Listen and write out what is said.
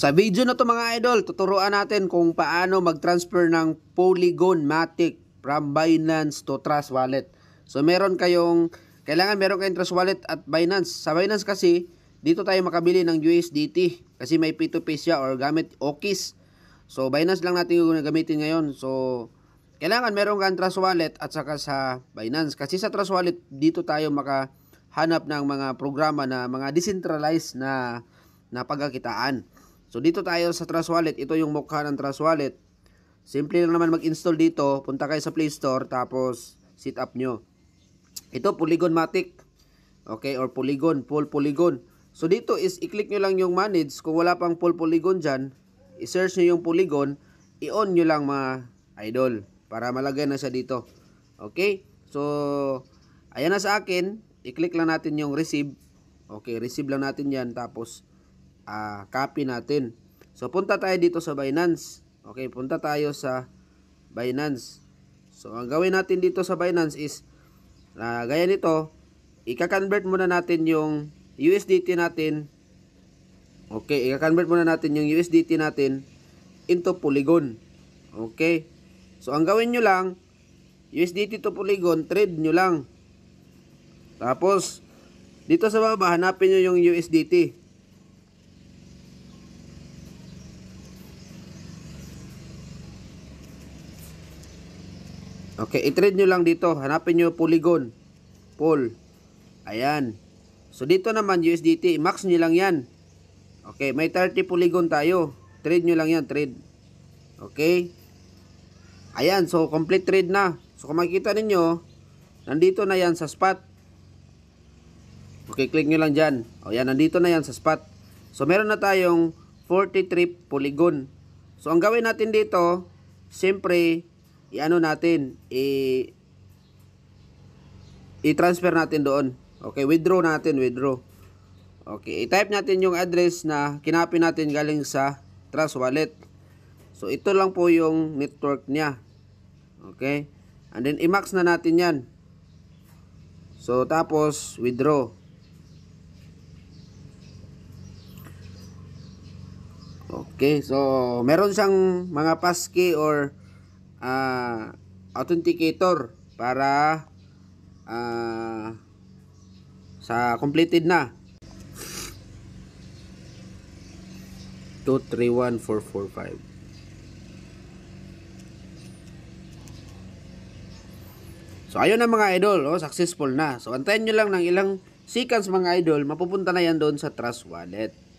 Sa video na to mga idol, tuturuan natin kung paano mag-transfer ng Polygon Matic from Binance to Trust Wallet. So meron kayong, kailangan meron kayong Trust Wallet at Binance. Sa Binance kasi, dito tayo makabili ng USDT kasi may P2P siya or gamit OKIS. So Binance lang natin yung gamitin ngayon. So kailangan meron kang Trust Wallet at saka sa Binance. Kasi sa Trust Wallet, dito tayo makahanap ng mga programa na mga decentralized na napagkakitaan. So dito tayo sa Trust Wallet, ito yung mukha ng Trust Wallet. Simple lang naman mag-install dito, punta kayo sa Play Store tapos set up nyo. Ito Polygon Matic. Okay, or Polygon, Full Polygon. So dito is i-click nyo lang yung manage. Kung wala pang full polygon diyan, i-search nyo yung polygon, i-on nyo lang mga idol para malagay na siya dito. Okay? So, ayan na sa akin. I-click lang natin yung receive. Okay, receive lang natin yan. Tapos, uh, copy natin. So, punta tayo dito sa Binance. Okay, punta tayo sa Binance. So, ang gawin natin dito sa Binance is, uh, gaya nito, ika-convert muna natin yung USDT natin. Okay, ika-convert muna natin yung USDT natin into Polygon. Okay. So, ang gawin niyo lang, USDT to Polygon, trade niyo lang. Tapos, dito sa baba, hanapin niyo yung USDT. Okay, i-trade nyo lang dito. Hanapin nyo polygon. Pol. Ayan. So, dito naman USDT. Max nyo lang yan. Okay, may 30 polygon tayo. Trade nyo lang yan. Trade. Okay. Ayan. So, complete trade na. So, kung makikita ninyo, nandito na yan sa spot. Okay, click nyo lang dyan. O, yan. Nandito na yan sa spot. So, meron na tayong 43 polygon. So, ang gawin natin dito, siyempre, i-ano natin, i- i-transfer natin doon. Okay, withdraw natin, withdraw. Okay, i-type natin yung address na kinapi natin galing sa Trust Wallet. So, ito lang po yung network niya. Okay, and then i-max na natin yan. So, tapos, withdraw. Okay, so meron siyang mga passkey or uh, authenticator para uh, sa completed na 231445 So ayun na mga idol, oh, successful na. So antayin niyo lang ng ilang seconds mga idol, mapupunta na yan doon sa Trust Wallet.